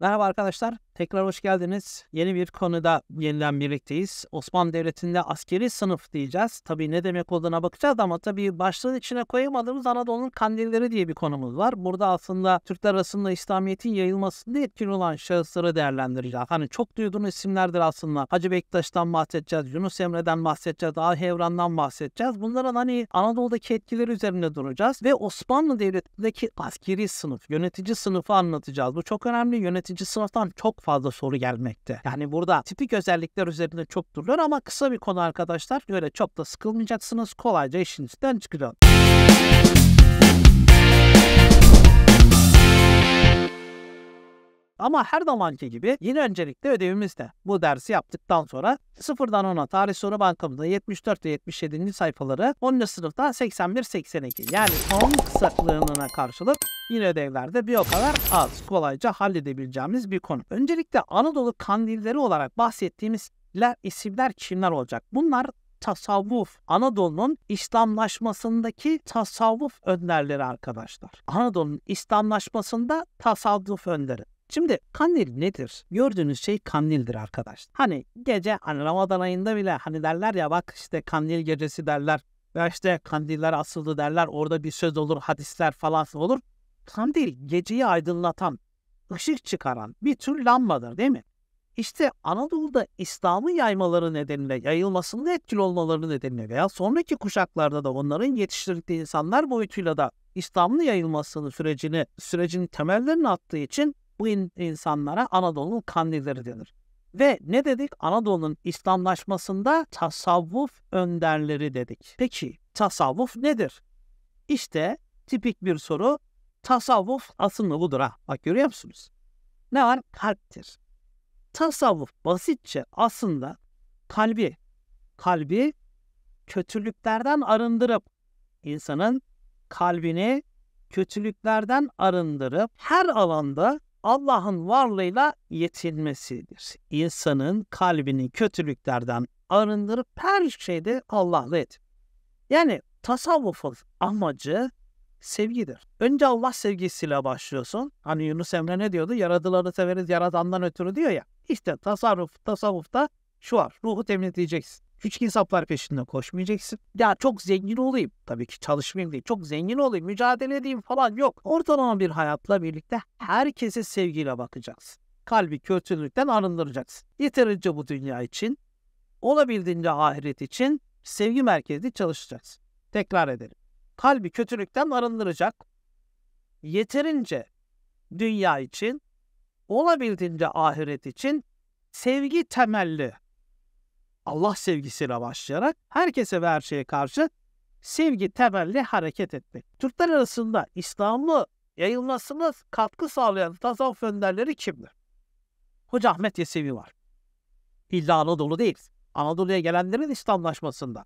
Merhaba arkadaşlar. Tekrar hoş geldiniz. Yeni bir konuda yeniden birlikteyiz. Osmanlı Devleti'nde askeri sınıf diyeceğiz. Tabii ne demek olduğuna bakacağız ama tabii başlığın içine koyamadığımız Anadolu'nun kandilleri diye bir konumuz var. Burada aslında Türkler arasında İslamiyet'in yayılmasında etkili olan şahısları değerlendireceğiz. Hani çok duyduğun isimlerdir aslında. Hacı Bektaş'tan bahsedeceğiz, Yunus Emre'den bahsedeceğiz, Ağa Hevran'dan bahsedeceğiz. Bunların hani Anadolu'daki etkileri üzerine duracağız ve Osmanlı Devleti'ndeki askeri sınıf, yönetici sınıfı anlatacağız. Bu çok önemli. Yönetici sınıftan çok fazla soru gelmekte. Yani burada tipik özellikler üzerinde çok duruyor ama kısa bir konu arkadaşlar. Böyle çok da sıkılmayacaksınız. Kolayca işin içinden çıkacaksınız. Ama her zamanki gibi yine öncelikle ödevimizde Bu dersi yaptıktan sonra sıfırdan 10'a tarih soru bankamızda 74 ve 77. sayfaları 10. sınıfta 81-82 yani son kısaklığına karşılık yine ödevlerde bir o kadar az kolayca halledebileceğimiz bir konu. Öncelikle Anadolu kandilleri olarak bahsettiğimiz isimler kimler olacak? Bunlar tasavvuf, Anadolu'nun İslamlaşmasındaki tasavvuf önderleri arkadaşlar. Anadolu'nun İslamlaşmasında tasavvuf önderi. Şimdi kandil nedir? Gördüğünüz şey kandildir arkadaş. Hani gece hani Ramazan ayında bile hani derler ya bak işte kandil gecesi derler. Ve işte kandiller asıldı derler. Orada bir söz olur, hadisler falan olur. Tam değil, geceyi aydınlatan, ışık çıkaran bir tür lambadır değil mi? İşte Anadolu'da İslam'ı yaymaları nedeniyle, yayılmasında etkili olmaları nedeniyle veya sonraki kuşaklarda da onların yetiştirdiği insanlar boyutuyla da İslam'ın yayılmasının sürecini, sürecin temellerini attığı için bu insanlara Anadolu'nun kandilleri denir. Ve ne dedik? Anadolu'nun İslamlaşmasında tasavvuf önderleri dedik. Peki tasavvuf nedir? İşte tipik bir soru Tasavvuf aslında budur ha. Bak görüyor musunuz? Ne var? Kalptir. Tasavvuf basitçe aslında kalbi, kalbi kötülüklerden arındırıp insanın kalbini kötülüklerden arındırıp her alanda Allah'ın varlığıyla yetinmesidir. İnsanın kalbini kötülüklerden arındırıp her şeyde Allah'la et. Yani tasavvufun amacı sevgidir. Önce Allah sevgisiyle başlıyorsun. Hani Yunus Emre ne diyordu? Yaradıları severiz yaradandan ötürü diyor ya. İşte tasarruf, tasavvufta şu var. Ruhu temizleyeceksin. Küçük hesaplar peşinden koşmayacaksın. Ya çok zengin olayım. Tabii ki çalışmayayım değil. Çok zengin olayım, mücadele edeyim falan yok. Ortalama bir hayatla birlikte herkese sevgiyle bakacaksın. Kalbi kötülükten arındıracaksın. Yeterince bu dünya için, olabildiğince ahiret için sevgi merkezli çalışacaksın. Tekrar edelim kalbi kötülükten arındıracak. Yeterince dünya için, olabildiğince ahiret için sevgi temelli Allah sevgisiyle başlayarak herkese ve her şeye karşı sevgi temelli hareket etmek. Türkler arasında İslam'ı yayılmasına katkı sağlayan tasavvuf önderleri kimdir? Hoca Ahmet Yesevi var. İlla Anadolu değil. Anadolu'ya gelenlerin İslamlaşmasında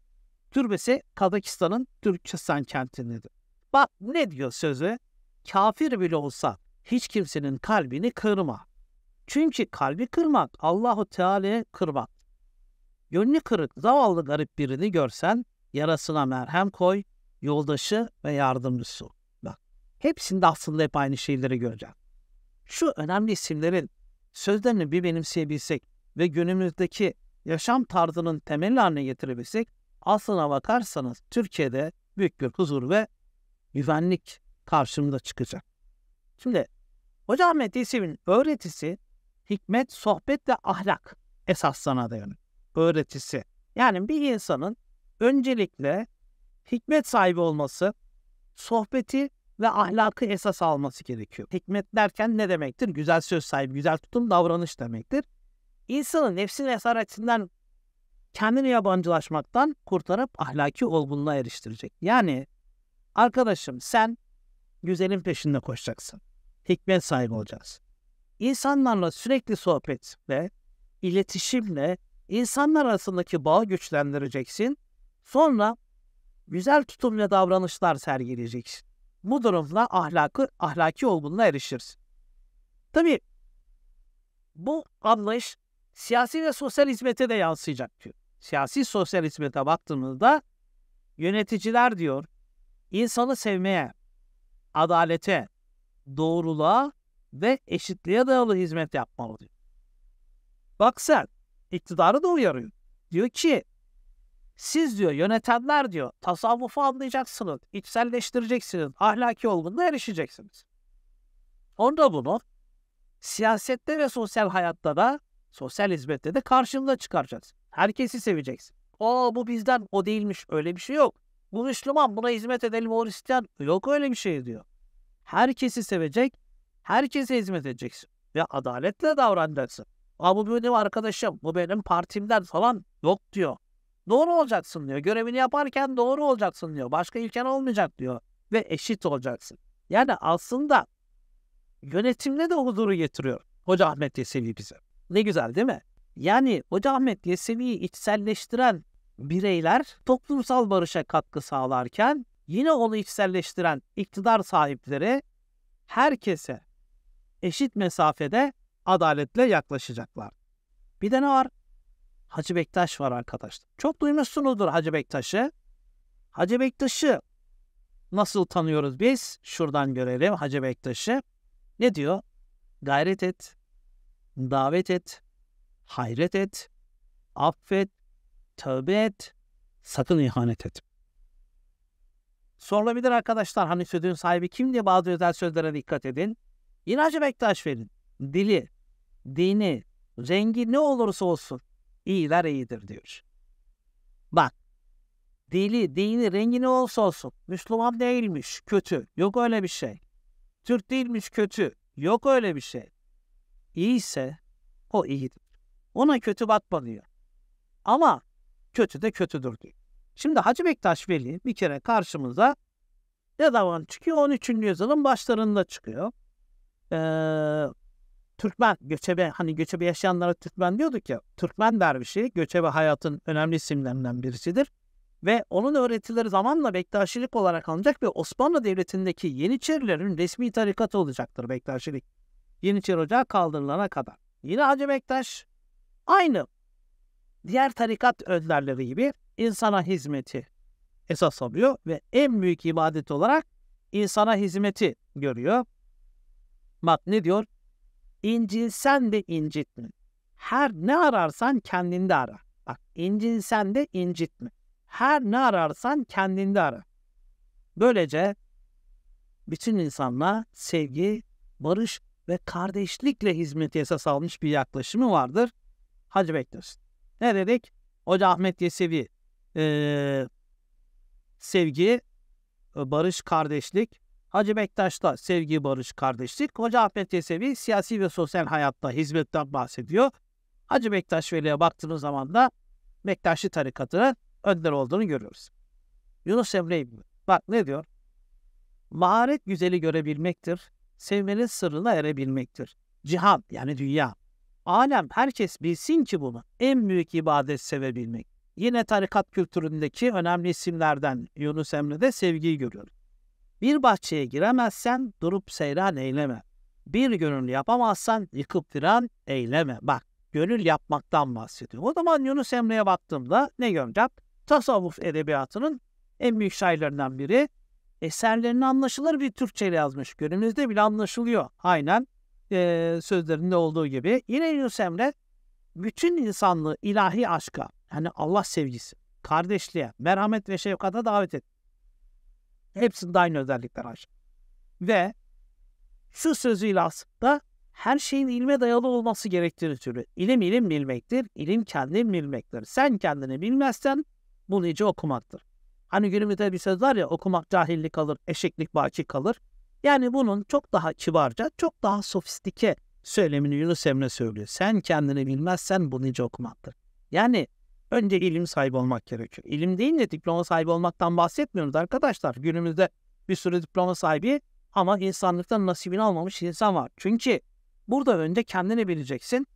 türbesi Kazakistan'ın Türkçestan kentindedir. Bak ne diyor sözü? Kafir bile olsa hiç kimsenin kalbini kırma. Çünkü kalbi kırmak Allahu Teala'ya kırmak. Yönünü kırık zavallı garip birini görsen yarasına merhem koy, yoldaşı ve yardımcısı. Bak hepsinde aslında hep aynı şeyleri göreceğim. Şu önemli isimlerin sözlerini bir benimseyebilsek ve günümüzdeki yaşam tarzının temeli haline getirebilsek aslına bakarsanız Türkiye'de büyük bir huzur ve güvenlik karşımıza çıkacak. Şimdi Hoca Ahmet Yesevi'nin öğretisi hikmet, sohbet ve ahlak esaslarına dayanır. Öğretisi. Yani bir insanın öncelikle hikmet sahibi olması, sohbeti ve ahlakı esas alması gerekiyor. Hikmet derken ne demektir? Güzel söz sahibi, güzel tutum, davranış demektir. İnsanın nefsine esaretinden kendini yabancılaşmaktan kurtarıp ahlaki olgunluğa eriştirecek. Yani arkadaşım sen güzelin peşinde koşacaksın. Hikmet sahibi olacağız. İnsanlarla sürekli sohbet ve iletişimle insanlar arasındaki bağı güçlendireceksin. Sonra güzel tutum ve davranışlar sergileyeceksin. Bu durumla ahlakı, ahlaki olgunluğa erişirsin. Tabii bu anlayış siyasi ve sosyal hizmete de yansıyacak diyor siyasi sosyal hizmete baktığımızda yöneticiler diyor insanı sevmeye, adalete, doğruluğa ve eşitliğe dayalı hizmet yapmalı diyor. Bak sen iktidarı da uyarıyor. Diyor ki siz diyor yönetenler diyor tasavvufu anlayacaksınız, içselleştireceksiniz, ahlaki olgunluğa erişeceksiniz. Onda bunu siyasette ve sosyal hayatta da Sosyal hizmette de karşılığına çıkaracaksın. Herkesi seveceksin. Aa bu bizden o değilmiş öyle bir şey yok. Bu Müslüman buna hizmet edelim o Hristiyan. Yok öyle bir şey diyor. Herkesi sevecek, herkese hizmet edeceksin. Ve adaletle davranacaksın. Aa bu benim arkadaşım, bu benim partimden falan yok diyor. Doğru olacaksın diyor. Görevini yaparken doğru olacaksın diyor. Başka ilken olmayacak diyor. Ve eşit olacaksın. Yani aslında yönetimle de huzuru getiriyor. Hoca Ahmet Yesevi bize. Ne güzel değil mi? Yani Hoca Ahmet Yesevi'yi içselleştiren bireyler toplumsal barışa katkı sağlarken yine onu içselleştiren iktidar sahipleri herkese eşit mesafede adaletle yaklaşacaklar. Bir de ne var? Hacı Bektaş var arkadaşlar. Çok duymuşsunuzdur Hacı Bektaş'ı. Hacı Bektaş'ı nasıl tanıyoruz biz? Şuradan görelim Hacı Bektaş'ı. Ne diyor? Gayret et, davet et, hayret et, affet, tövbe et, sakın ihanet et. Sorulabilir arkadaşlar hani sözün sahibi kim diye bazı özel sözlere dikkat edin. İnacı Bektaş verin. Dili, dini, rengi ne olursa olsun iyiler iyidir diyor. Bak dili, dini, rengi ne olursa olsun Müslüman değilmiş, kötü, yok öyle bir şey. Türk değilmiş, kötü, yok öyle bir şey ise o iyidir. Ona kötü bakma diyor. Ama kötü de kötüdür diyor. Şimdi Hacı Bektaş Veli bir kere karşımıza ne zaman çıkıyor? 13. yüzyılın başlarında çıkıyor. Ee, Türkmen, göçebe, hani göçebe yaşayanlara Türkmen diyorduk ya. Türkmen dervişi, göçebe hayatın önemli isimlerinden birisidir. Ve onun öğretileri zamanla Bektaşilik olarak alınacak ve Osmanlı Devleti'ndeki Yeniçerilerin resmi tarikatı olacaktır Bektaşilik. Yeniçeri Ocağı kaldırılana kadar. Yine Hacı Bektaş aynı diğer tarikat önderleri gibi insana hizmeti esas alıyor ve en büyük ibadet olarak insana hizmeti görüyor. Bak ne diyor? İncilsen de incitme. Her ne ararsan kendinde ara. Bak incinsen de incitme. Her ne ararsan kendinde ara. Böylece bütün insanla sevgi, barış ve kardeşlikle hizmeti esas almış bir yaklaşımı vardır. Hacı Bektaş'ın. Ne dedik? Hoca Ahmet Yesevi e, sevgi, barış, kardeşlik. Hacı Bektaş'ta sevgi, barış, kardeşlik. Hoca Ahmet Yesevi siyasi ve sosyal hayatta hizmetten bahsediyor. Hacı Bektaş Veli'ye baktığımız zaman da Bektaşi tarikatının önder olduğunu görüyoruz. Yunus Emre İbni. Bak ne diyor? Maharet güzeli görebilmektir sevmenin sırrına erebilmektir. Cihan yani dünya. Alem herkes bilsin ki bunu en büyük ibadet sevebilmek. Yine tarikat kültüründeki önemli isimlerden Yunus Emre'de sevgiyi görüyoruz. Bir bahçeye giremezsen durup seyran eyleme. Bir gönül yapamazsan yıkıp diren eyleme. Bak gönül yapmaktan bahsediyor. O zaman Yunus Emre'ye baktığımda ne göreceğim? Tasavvuf edebiyatının en büyük şairlerinden biri Eserlerini anlaşılır bir Türkçe yazmış. Günümüzde bile anlaşılıyor. Aynen e, sözlerinde olduğu gibi. Yine Yunus Emre bütün insanlığı ilahi aşka, yani Allah sevgisi, kardeşliğe, merhamet ve şefkata davet et. Hepsinde aynı özellikler aşk. Ve şu sözüyle aslında her şeyin ilme dayalı olması gerektiğini türü. İlim ilim bilmektir, ilim kendini bilmektir. Sen kendini bilmezsen bu nice okumaktır. Hani günümüzde bir söz var ya okumak cahillik kalır, eşeklik baki kalır. Yani bunun çok daha kibarca, çok daha sofistike söylemini Yunus Emre söylüyor. Sen kendini bilmezsen bu nice okumaktır. Yani önce ilim sahibi olmak gerekiyor. İlim deyince diploma sahibi olmaktan bahsetmiyoruz arkadaşlar. Günümüzde bir sürü diploma sahibi ama insanlıktan nasibini almamış insan var. Çünkü burada önce kendini bileceksin.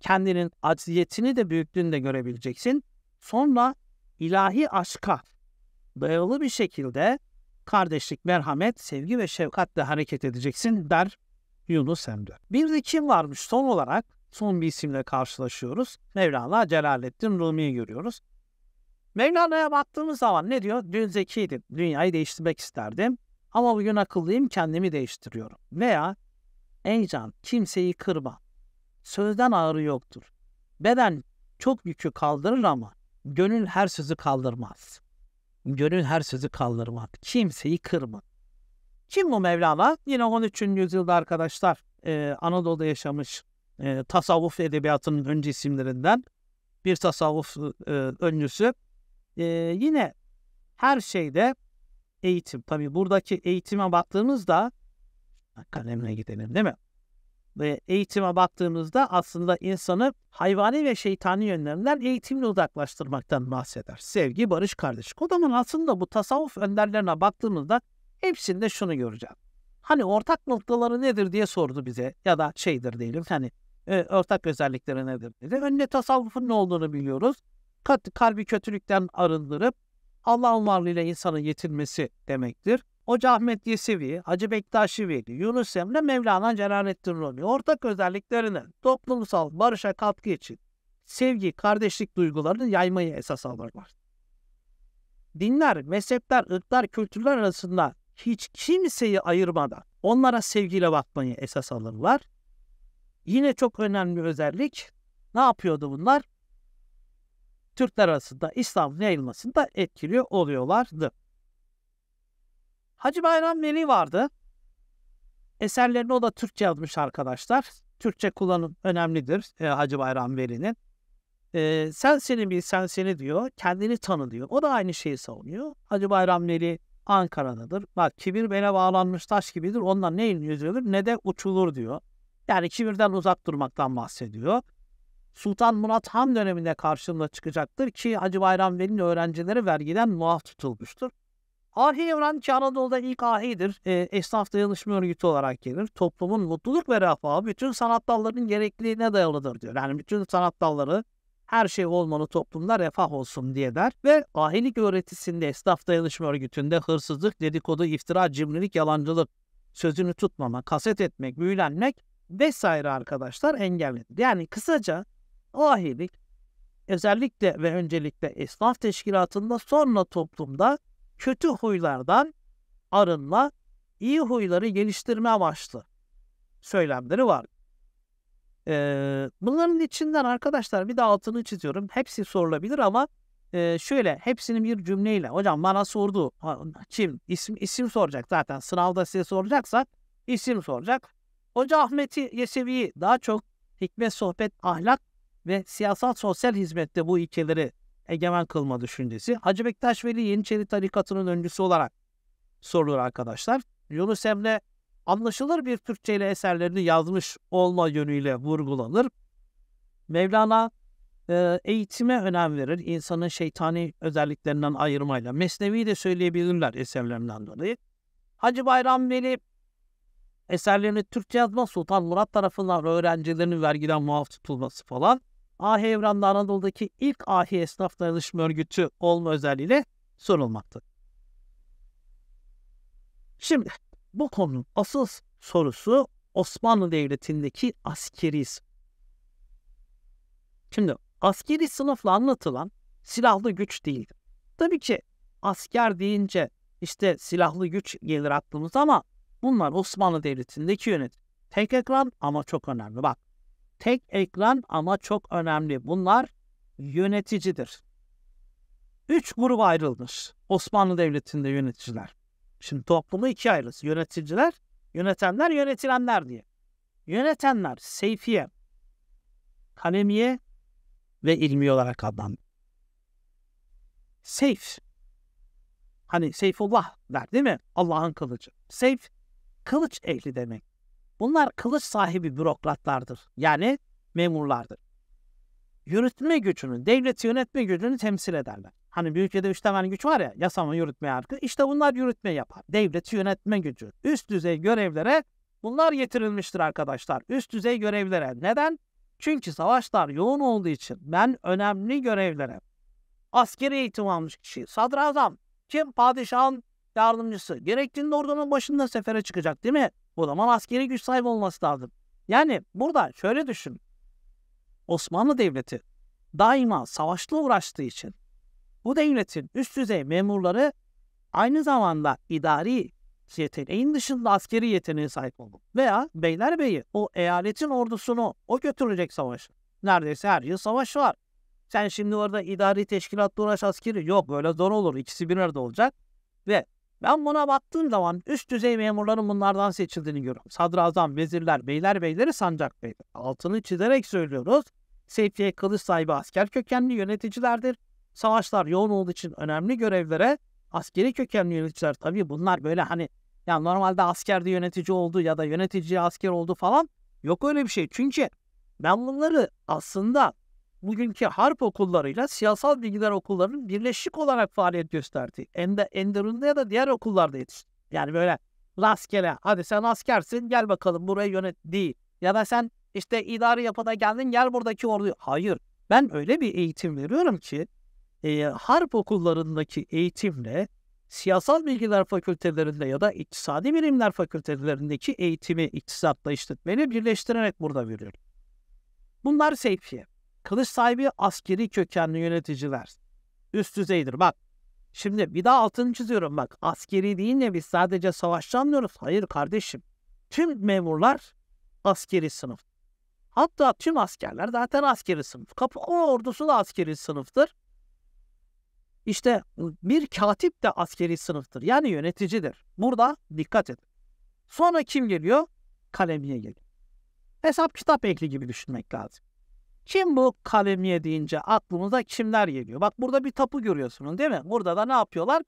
Kendinin acziyetini de büyüklüğünü de görebileceksin. Sonra ilahi aşka dayalı bir şekilde kardeşlik, merhamet, sevgi ve şefkatle hareket edeceksin der Yunus Emre. Bir de kim varmış son olarak? Son bir isimle karşılaşıyoruz. Mevlana Celaleddin Rumi'yi görüyoruz. Mevlana'ya baktığımız zaman ne diyor? Dün zekiydim, dünyayı değiştirmek isterdim. Ama bugün akıllıyım, kendimi değiştiriyorum. Veya Ey can, kimseyi kırma. Sözden ağrı yoktur. Beden çok yükü kaldırır ama gönül her sözü kaldırmaz gönül her sözü kaldırmak, kimseyi kırmak. Kim bu Mevlana? Yine 13. yüzyılda arkadaşlar e, Anadolu'da yaşamış e, tasavvuf edebiyatının önce isimlerinden bir tasavvuf e, öncüsü. E, yine her şeyde eğitim. Tabii buradaki eğitime baktığımızda kalemle gidelim değil mi? eğitime baktığımızda aslında insanı hayvani ve şeytani yönlerinden eğitimle uzaklaştırmaktan bahseder. Sevgi, barış, kardeşlik. O zaman aslında bu tasavvuf önderlerine baktığımızda hepsinde şunu göreceğim. Hani ortak noktaları nedir diye sordu bize ya da şeydir diyelim hani e, ortak özellikleri nedir dedi. Önce tasavvufun ne olduğunu biliyoruz. Kalbi kötülükten arındırıp Allah'ın varlığıyla insanın yetinmesi demektir. Hoca Ahmet Yesevi, Hacı Bektaşi Veli, Yunus Emre, Mevlana Celaleddin Rumi ortak özelliklerinden toplumsal barışa katkı için sevgi, kardeşlik duygularını yaymayı esas alırlar. Dinler, mezhepler, ırklar, kültürler arasında hiç kimseyi ayırmadan onlara sevgiyle bakmayı esas alırlar. Yine çok önemli özellik ne yapıyordu bunlar? Türkler arasında İslamın yayılmasında etkili oluyorlardı. Hacı Bayram Veli vardı. Eserlerini o da Türkçe yazmış arkadaşlar. Türkçe kullanım önemlidir e, Hacı Bayram Veli'nin. E, sen seni bil, sen seni diyor. Kendini tanı diyor. O da aynı şeyi savunuyor. Hacı Bayram Veli Ankara'dadır. Bak kibir bele bağlanmış taş gibidir. Ondan ne yüzülür ne de uçulur diyor. Yani kibirden uzak durmaktan bahsediyor. Sultan Murat Han döneminde karşımda çıkacaktır ki Hacı Bayram Veli'nin öğrencileri vergiden muaf tutulmuştur. Ahi evren ki Anadolu'da ilk ahidir. E, esnaf dayanışma örgütü olarak gelir. Toplumun mutluluk ve refahı bütün sanat dallarının gerekliliğine dayalıdır diyor. Yani bütün sanat dalları her şey olmalı toplumda refah olsun diye der ve ahilik öğretisinde esnaf dayanışma örgütünde hırsızlık, dedikodu, iftira, cimrilik, yalancılık, sözünü tutmama, kaset etmek, büyülenmek vesaire arkadaşlar engellenir. Yani kısaca ahilik özellikle ve öncelikle esnaf teşkilatında sonra toplumda kötü huylardan arınma, iyi huyları geliştirme amaçlı söylemleri var. Ee, bunların içinden arkadaşlar bir de altını çiziyorum. Hepsi sorulabilir ama e, şöyle hepsini bir cümleyle. Hocam bana sordu. Kim? İsim, isim soracak zaten. Sınavda size soracaksa isim soracak. Hoca Ahmet'i Yesevi'yi daha çok hikmet, sohbet, ahlak ve siyasal sosyal hizmette bu ilkeleri egemen kılma düşüncesi. Hacı Bektaş Veli Yeniçeri tarikatının öncüsü olarak sorulur arkadaşlar. Yunus Emre anlaşılır bir Türkçe ile eserlerini yazmış olma yönüyle vurgulanır. Mevlana e, eğitime önem verir. insanın şeytani özelliklerinden ayırmayla. Mesnevi de söyleyebilirler eserlerinden dolayı. Hacı Bayram Veli eserlerini Türkçe yazma Sultan Murat tarafından öğrencilerinin vergiden muaf tutulması falan Ahi Evran'da Anadolu'daki ilk ahi esnaf dayanışma örgütü olma özelliğiyle sorulmaktadır. Şimdi bu konunun asıl sorusu Osmanlı Devleti'ndeki askeri Şimdi askeri sınıfla anlatılan silahlı güç değildir. Tabii ki asker deyince işte silahlı güç gelir aklımıza ama bunlar Osmanlı Devleti'ndeki yönetim. Tek ekran ama çok önemli. Bak tek ekran ama çok önemli. Bunlar yöneticidir. Üç gruba ayrılmış Osmanlı Devleti'nde yöneticiler. Şimdi toplumu ikiye ayrılır. Yöneticiler, yönetenler, yönetilenler diye. Yönetenler Seyfiye, Kalemiye ve ilmi olarak adlandı. Seyf. Hani Seyfullah der değil mi? Allah'ın kılıcı. Seyf, kılıç ehli demek. Bunlar kılıç sahibi bürokratlardır. Yani memurlardır. Yürütme gücünü, devleti yönetme gücünü temsil ederler. Hani bir ülkede üç temel güç var ya, yasama, yürütme, yargı. İşte bunlar yürütme yapar. Devleti yönetme gücü. Üst düzey görevlere bunlar getirilmiştir arkadaşlar. Üst düzey görevlere. Neden? Çünkü savaşlar yoğun olduğu için ben önemli görevlere askeri eğitim almış kişi, sadrazam, kim padişahın yardımcısı, gerektiğinde ordunun başında sefere çıkacak değil mi? O zaman askeri güç sahibi olması lazım. Yani burada şöyle düşün. Osmanlı Devleti daima savaşla uğraştığı için bu devletin üst düzey memurları aynı zamanda idari yeteneğin dışında askeri yeteneğe sahip olmalı. Veya beylerbeyi o eyaletin ordusunu o götürecek savaşı. Neredeyse her yıl savaş var. Sen şimdi orada idari teşkilatla uğraş askeri. Yok öyle zor olur. ikisi bir arada olacak. Ve ben buna baktığım zaman üst düzey memurların bunlardan seçildiğini görüyorum. Sadrazam, vezirler, beyler beyleri, sancak beyler. Altını çizerek söylüyoruz. Seyfiye kılıç sahibi asker kökenli yöneticilerdir. Savaşlar yoğun olduğu için önemli görevlere askeri kökenli yöneticiler tabii bunlar böyle hani ya normalde askerde yönetici oldu ya da yönetici asker oldu falan yok öyle bir şey. Çünkü ben bunları aslında bugünkü harp okullarıyla siyasal bilgiler okullarının birleşik olarak faaliyet gösterdiği Ender, Enderun'da ya da diğer okullarda yetişti. Yani böyle rastgele hadi sen askersin gel bakalım buraya yönet değil. Ya da sen işte idari yapıda geldin gel buradaki ordu Hayır ben öyle bir eğitim veriyorum ki e, harp okullarındaki eğitimle siyasal bilgiler fakültelerinde ya da iktisadi bilimler fakültelerindeki eğitimi iktisatla işletmeyle birleştirerek burada veriyorum. Bunlar seyfiye. Kılıç sahibi askeri kökenli yöneticiler. Üst düzeydir. Bak şimdi bir daha altını çiziyorum bak. Askeri değil ne biz sadece savaşçı anlıyoruz. Hayır kardeşim. Tüm memurlar askeri sınıf. Hatta tüm askerler zaten askeri sınıf. Kapı ordusu da askeri sınıftır. İşte bir katip de askeri sınıftır. Yani yöneticidir. Burada dikkat edin. Sonra kim geliyor? Kalemiye geliyor. Hesap kitap ekli gibi düşünmek lazım. Kim bu kalemiye deyince aklımıza kimler geliyor? Bak burada bir tapu görüyorsunuz değil mi? Burada da ne yapıyorlar?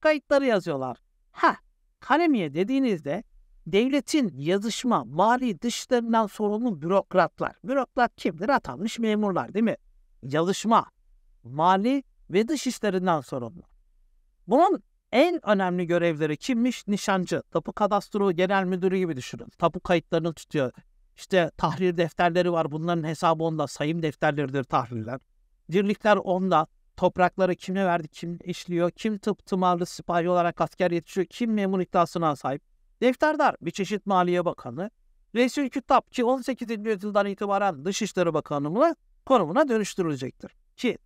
Kayıtları yazıyorlar. Ha, kalemiye dediğinizde devletin yazışma, mali dışlarından sorumlu bürokratlar. Bürokrat kimdir? Atanmış memurlar değil mi? Yazışma, mali ve dış işlerinden sorumlu. Bunun en önemli görevleri kimmiş? Nişancı, tapu kadastro genel müdürü gibi düşünün. Tapu kayıtlarını tutuyor, işte tahrir defterleri var. Bunların hesabı onda. Sayım defterleridir tahrirler. Dirlikler onda. Toprakları kime verdi, kim işliyor, kim tıp tımarlı sipahi olarak asker yetişiyor, kim memur iddiasına sahip. Defterdar bir çeşit Maliye Bakanı. Resul Kütap ki 18. yüzyıldan itibaren Dışişleri bakanlığı konumuna dönüştürülecektir. Ki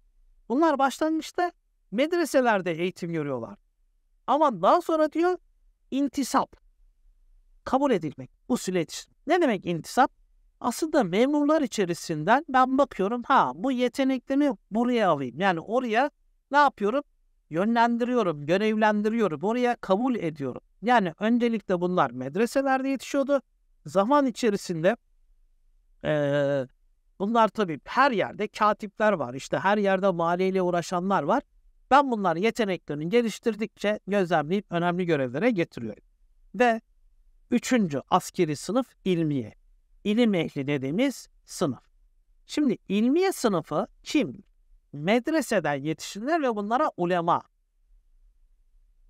bunlar başlangıçta medreselerde eğitim görüyorlar. Ama daha sonra diyor intisap kabul edilmek, usul yetiştirmek. Ne demek intisap? Aslında memurlar içerisinden ben bakıyorum ha bu yeteneklerimi buraya alayım. Yani oraya ne yapıyorum? Yönlendiriyorum, görevlendiriyorum, oraya kabul ediyorum. Yani öncelikle bunlar medreselerde yetişiyordu. Zaman içerisinde ee, bunlar tabii her yerde katipler var. işte her yerde maliyle uğraşanlar var. Ben bunlar yeteneklerini geliştirdikçe gözlemleyip önemli görevlere getiriyorum. Ve Üçüncü askeri sınıf ilmiye. İlim ehli dediğimiz sınıf. Şimdi ilmiye sınıfı kim? Medreseden yetişinler ve bunlara ulema.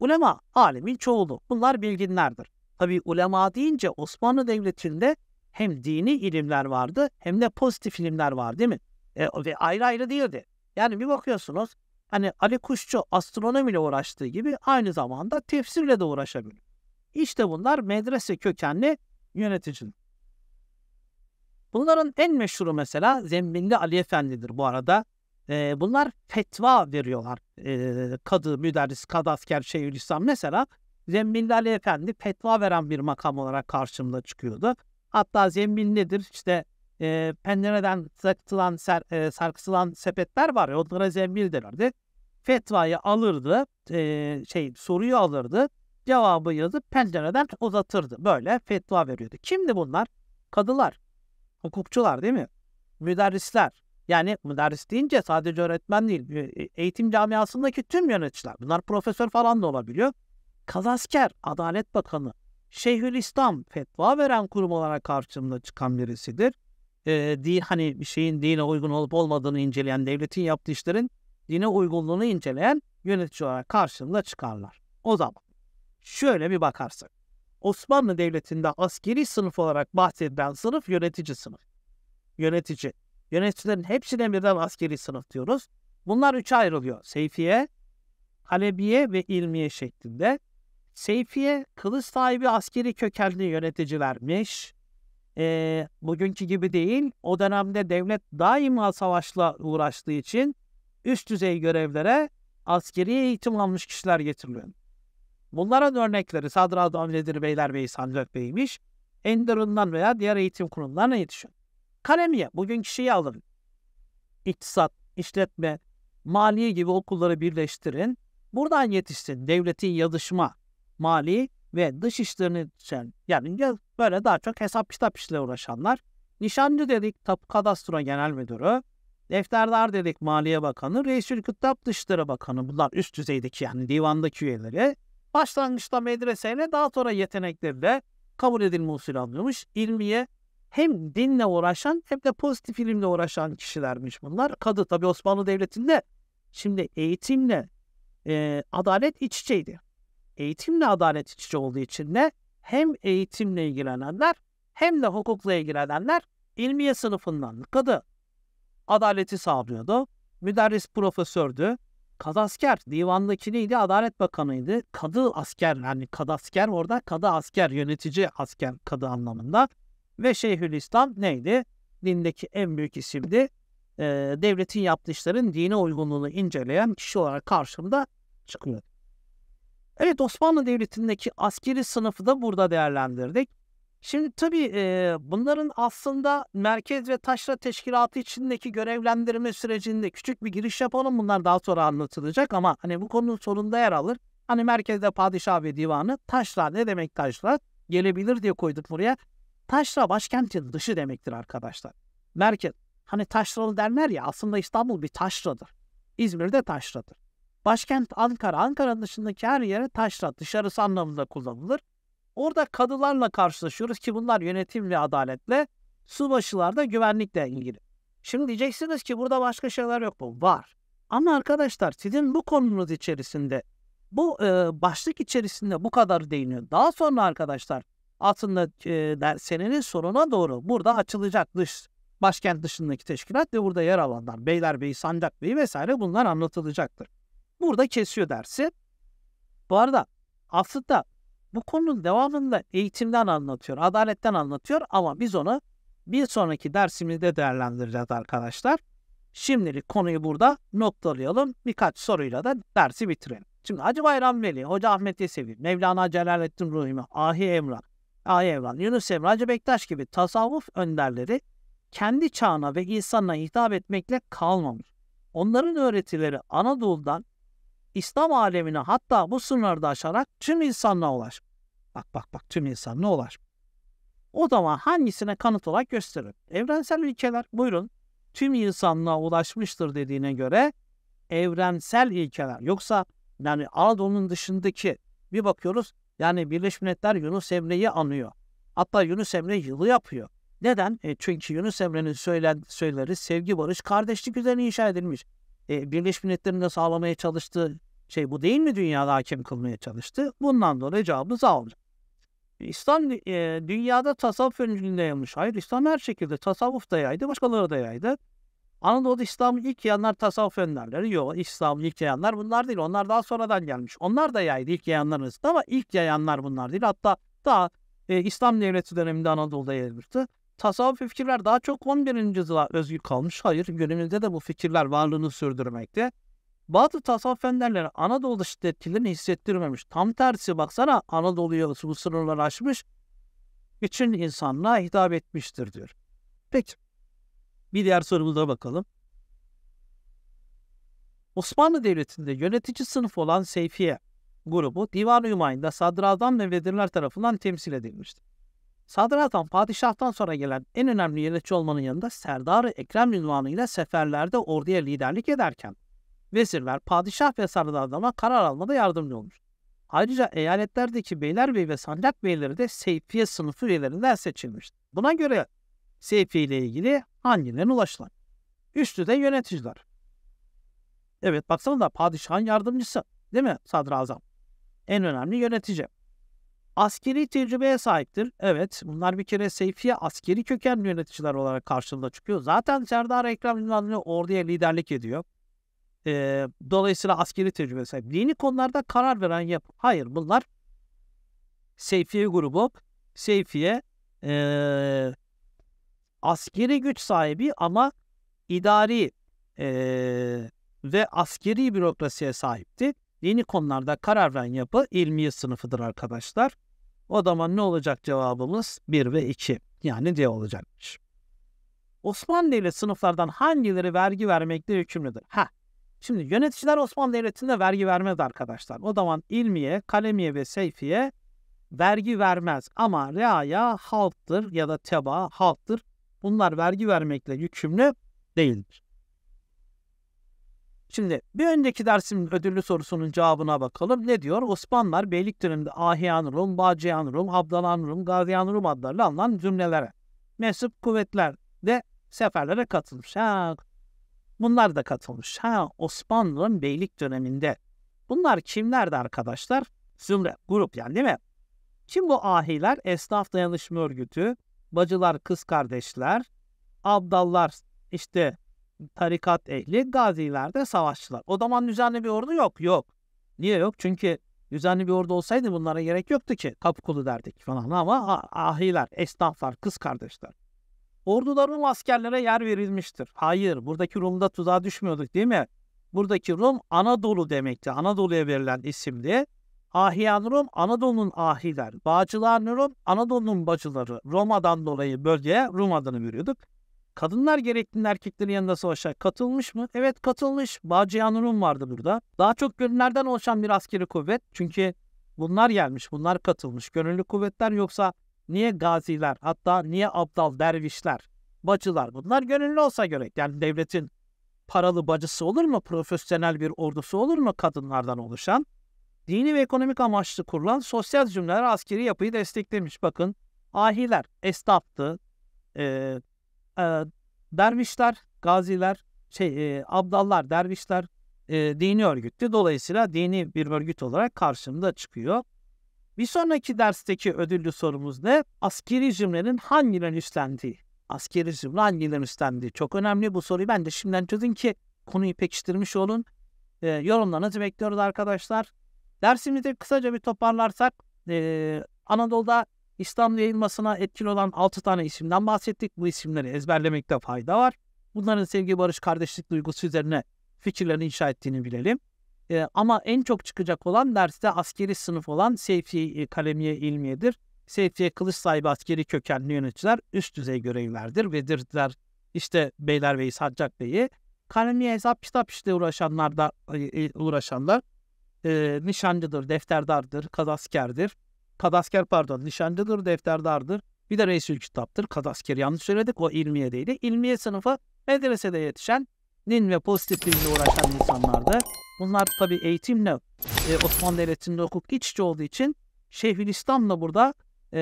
Ulema, alimin çoğulu. Bunlar bilginlerdir. Tabi ulema deyince Osmanlı Devleti'nde hem dini ilimler vardı hem de pozitif ilimler var değil mi? E, ve ayrı ayrı değildi. Yani bir bakıyorsunuz hani Ali Kuşçu astronomiyle uğraştığı gibi aynı zamanda tefsirle de uğraşabilir. İşte bunlar medrese kökenli yöneticiler. Bunların en meşhuru mesela Zembilli Ali Efendi'dir bu arada. E, bunlar fetva veriyorlar. E, kadı, müderris, kadasker, şeyhülislam mesela Zembilli Ali Efendi fetva veren bir makam olarak karşımda çıkıyordu. Hatta Zembillidir işte e, pencereden sarkıtılan, ser, e, sarkıtılan sepetler var ya onlara zembil derlerdi. Fetvayı alırdı, e, şey soruyu alırdı cevabı yazıp pencereden uzatırdı. Böyle fetva veriyordu. Kimdi bunlar? Kadılar, hukukçular değil mi? Müderrisler. Yani müderris deyince sadece öğretmen değil, e, eğitim camiasındaki tüm yöneticiler. Bunlar profesör falan da olabiliyor. Kazasker, Adalet Bakanı, Şeyhülislam fetva veren kurum olarak karşımda çıkan birisidir. Ee, di, hani bir şeyin dine uygun olup olmadığını inceleyen, devletin yaptığı işlerin dine uygunluğunu inceleyen yönetici olarak karşımda çıkarlar. O zaman Şöyle bir bakarsak. Osmanlı Devleti'nde askeri sınıf olarak bahsedilen sınıf yönetici sınıf. Yönetici. Yöneticilerin hepsine birden askeri sınıf diyoruz. Bunlar üçe ayrılıyor. Seyfiye, Halebiye ve ilmiye şeklinde. Seyfiye, kılıç sahibi askeri kökenli yöneticilermiş. E, bugünkü gibi değil. O dönemde devlet daima savaşla uğraştığı için üst düzey görevlere askeri eğitim almış kişiler getiriliyor. Bunların örnekleri Sadrazam Nedir Beyler Beylerbeyi Sancakbey'miş. Enderun'dan veya diğer eğitim kurumlarına yetişin. Kalemiye bugün kişiyi alın. İktisat, işletme, maliye gibi okulları birleştirin. Buradan yetişsin devletin yazışma, mali ve dış işlerini için yani böyle daha çok hesap kitap işle uğraşanlar. Nişancı dedik Tapu Kadastro Genel Müdürü. Defterdar dedik Maliye Bakanı, Reisül Kıtap Dışişleri Bakanı. Bunlar üst düzeydeki yani divandaki üyeleri. Başlangıçta medreseyle daha sonra yeteneklerle kabul edilme usulü alıyormuş. İlmiye hem dinle uğraşan hem de pozitif ilimle uğraşan kişilermiş bunlar. Kadı tabi Osmanlı Devleti'nde şimdi eğitimle e, adalet iç içeydi. Eğitimle adalet iç içe olduğu için de hem eğitimle ilgilenenler hem de hukukla ilgilenenler ilmiye sınıfından kadı adaleti sağlıyordu. Müderris profesördü. Kadasker divandaki neydi? Adalet Bakanı'ydı. Kadı asker yani kadasker orada kadı asker yönetici asker kadı anlamında. Ve Şeyhülislam neydi? Dindeki en büyük isimdi. Ee, devletin yaptığı işlerin dine uygunluğunu inceleyen kişi olarak karşımda çıkıyor. Evet Osmanlı Devleti'ndeki askeri sınıfı da burada değerlendirdik. Şimdi tabii e, bunların aslında merkez ve taşra teşkilatı içindeki görevlendirme sürecinde küçük bir giriş yapalım. Bunlar daha sonra anlatılacak ama hani bu konunun sonunda yer alır. Hani merkezde padişah ve divanı taşra ne demek taşra gelebilir diye koyduk buraya. Taşra başkentin dışı demektir arkadaşlar. Merkez hani taşralı derler ya aslında İstanbul bir taşradır. İzmir de taşradır. Başkent Ankara. Ankara'nın dışındaki her yere taşra dışarısı anlamında kullanılır. Orada kadılarla karşılaşıyoruz ki bunlar yönetim ve adaletle, subaşılar da güvenlikle ilgili. Şimdi diyeceksiniz ki burada başka şeyler yok mu? Var. Ama arkadaşlar sizin bu konunuz içerisinde bu e, başlık içerisinde bu kadar değiniyor. Daha sonra arkadaşlar aslında e, senenin sonuna doğru burada açılacak dış başkent dışındaki teşkilat ve burada yer alanlar Beylerbeyi, Sancakbeyi vesaire bunlar anlatılacaktır. Burada kesiyor dersi. Bu arada aslında bu konunun devamında eğitimden anlatıyor, adaletten anlatıyor ama biz onu bir sonraki dersimizde değerlendireceğiz arkadaşlar. Şimdilik konuyu burada noktalayalım. Birkaç soruyla da dersi bitirelim. Şimdi Hacı Bayram Veli, Hoca Ahmet Yesevi, Mevlana Celaleddin Rumi, Ahi Emrah, Ahi Emrah, Yunus Emre, Hacı Bektaş gibi tasavvuf önderleri kendi çağına ve insanına hitap etmekle kalmamış. Onların öğretileri Anadolu'dan İslam alemine hatta bu sınırları da aşarak tüm insanlığa ulaş. Bak bak bak tüm insanlığa ulaş. O zaman hangisine kanıt olarak gösterir? Evrensel ilkeler buyurun tüm insanlığa ulaşmıştır dediğine göre evrensel ilkeler. Yoksa yani Anadolu'nun dışındaki bir bakıyoruz yani Birleşmiş Milletler Yunus Emre'yi anıyor. Hatta Yunus Emre yılı yapıyor. Neden? E, çünkü Yunus Emre'nin söylen, söyleri sevgi, barış, kardeşlik üzerine inşa edilmiş. E, Birleşmiş Milletler'in de sağlamaya çalıştığı şey bu değil mi dünyada hakim kılmaya çalıştı? Bundan dolayı cevabımız A İslam e, dünyada tasavvuf öncülüğünde yayılmış. Hayır İslam her şekilde tasavvuf da yaydı, başkaları da yaydı. Anadolu İslam'ı ilk yayanlar tasavvuf önderleri. Yok İslam'ı ilk yayanlar bunlar değil. Onlar daha sonradan gelmiş. Onlar da yaydı ilk yayanlar arasında ama ilk yayanlar bunlar değil. Hatta daha e, İslam devleti döneminde Anadolu'da yayılmıştı. Tasavvuf fikirler daha çok 11. yüzyıla özgü kalmış. Hayır günümüzde de bu fikirler varlığını sürdürmekte. Bazı tasavvuf önderleri Anadolu şiddetini hissettirmemiş. Tam tersi baksana Anadolu'ya bu sınırları aşmış. Bütün insanlığa hitap etmiştir diyor. Peki. Bir diğer sorumuza bakalım. Osmanlı Devleti'nde yönetici sınıf olan Seyfiye grubu Divan-ı Hümayun'da Sadrazam ve Vedirler tarafından temsil edilmişti. Sadrazam padişahtan sonra gelen en önemli yönetici olmanın yanında Serdar-ı Ekrem ünvanıyla seferlerde orduya liderlik ederken vezirler, padişah ve sarıdardama karar almada yardımcı olur. Ayrıca eyaletlerdeki beyler bey ve sancak beyleri de seyfiye sınıfı üyelerinden seçilmiştir. Buna göre seyfiye ile ilgili hangilerine ulaşılan? Üstü de yöneticiler. Evet baksana da padişahın yardımcısı değil mi sadrazam? En önemli yönetici. Askeri tecrübeye sahiptir. Evet bunlar bir kere Seyfi'ye askeri kökenli yöneticiler olarak karşılığına çıkıyor. Zaten Serdar Ekrem İnanlı orduya liderlik ediyor. E, dolayısıyla askeri tecrübe sahip. Dini konularda karar veren yap. Hayır bunlar Seyfiye grubu. Seyfiye e, askeri güç sahibi ama idari e, ve askeri bürokrasiye sahipti. Dini konularda karar veren yapı ilmiye sınıfıdır arkadaşlar. O zaman ne olacak cevabımız? 1 ve 2. Yani D olacakmış. Osmanlı ile sınıflardan hangileri vergi vermekle yükümlüdür? Ha, Şimdi yöneticiler Osmanlı Devleti'nde vergi vermez arkadaşlar. O zaman ilmiye, kalemiye ve seyfiye vergi vermez. Ama reaya halktır ya da teba halktır. Bunlar vergi vermekle yükümlü değildir. Şimdi bir önceki dersimin ödüllü sorusunun cevabına bakalım. Ne diyor? Osmanlılar beylik döneminde Ahiyan Rum, Bacıyan Rum, Abdalan Rum, Gaziyan Rum adlarıyla alınan cümlelere mensup kuvvetler de seferlere katılmış. Ha, Bunlar da katılmış. Ha Osmanlı'nın beylik döneminde. Bunlar kimlerdi arkadaşlar? Zümre grup yani değil mi? Kim bu ahiler? Esnaf dayanışma örgütü, bacılar kız kardeşler, abdallar işte tarikat ehli, gaziler de savaşçılar. O zaman düzenli bir ordu yok. Yok. Niye yok? Çünkü düzenli bir ordu olsaydı bunlara gerek yoktu ki. Kapı derdik falan ama ahiler, esnaflar, kız kardeşler. Orduda Rum askerlere yer verilmiştir. Hayır, buradaki Rum'da tuzağa düşmüyorduk değil mi? Buradaki Rum Anadolu demekti. Anadolu'ya verilen isimdi. Ahiyan Rum, Anadolu'nun ahiler. Bağcılar Rum, Anadolu'nun bacıları. Roma'dan dolayı bölgeye Rum adını veriyorduk. Kadınlar gerektiğin erkeklerin yanında savaşa katılmış mı? Evet katılmış. Bağcıyan Rum vardı burada. Daha çok gönüllerden oluşan bir askeri kuvvet. Çünkü bunlar gelmiş, bunlar katılmış. Gönüllü kuvvetler yoksa niye gaziler hatta niye Abdal dervişler, bacılar bunlar gönüllü olsa gerek. Yani devletin paralı bacısı olur mu? Profesyonel bir ordusu olur mu kadınlardan oluşan? Dini ve ekonomik amaçlı kurulan sosyal cümleler askeri yapıyı desteklemiş. Bakın ahiler, esnaftı, e, e, dervişler, gaziler, şey, e, abdallar, dervişler e, dini örgüttü. Dolayısıyla dini bir örgüt olarak karşımda çıkıyor. Bir sonraki dersteki ödüllü sorumuz ne? Askeri cümlenin hangilerin üstlendiği? Askeri cümle hangilerin üstlendiği? Çok önemli bu soruyu. Ben de şimdiden çözün ki konuyu pekiştirmiş olun. E, yorumlarınızı bekliyoruz arkadaşlar. Dersimizi kısaca bir toparlarsak e, Anadolu'da İslam yayılmasına etkili olan 6 tane isimden bahsettik. Bu isimleri ezberlemekte fayda var. Bunların sevgi, barış, kardeşlik duygusu üzerine fikirlerini inşa ettiğini bilelim. E, ama en çok çıkacak olan derste askeri sınıf olan Seyfi Kalemiye İlmiye'dir. Seyfiye kılıç sahibi askeri kökenli yöneticiler üst düzey görevlerdir ve dirdiler işte Beylerbeyi Sancak Bey'i. Kalemiye hesap kitap işte uğraşanlar da e, uğraşanlar e, nişancıdır, defterdardır, kadaskerdir. Kadasker pardon nişancıdır, defterdardır. Bir de reisül kitaptır, kadasker yanlış söyledik o ilmiye değil. İlmiye sınıfı medresede yetişen nin ve pozitifliğiyle uğraşan insanlardı. Bunlar tabi eğitimle e, Osmanlı Devleti'nde hukuk iç içe olduğu için Şeyhülislam da burada e,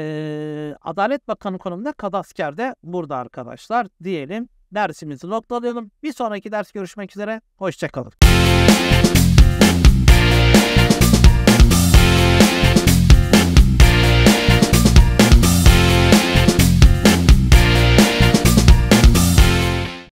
Adalet Bakanı konumunda Kadasker de burada arkadaşlar diyelim. Dersimizi noktalayalım. Bir sonraki ders görüşmek üzere. Hoşçakalın.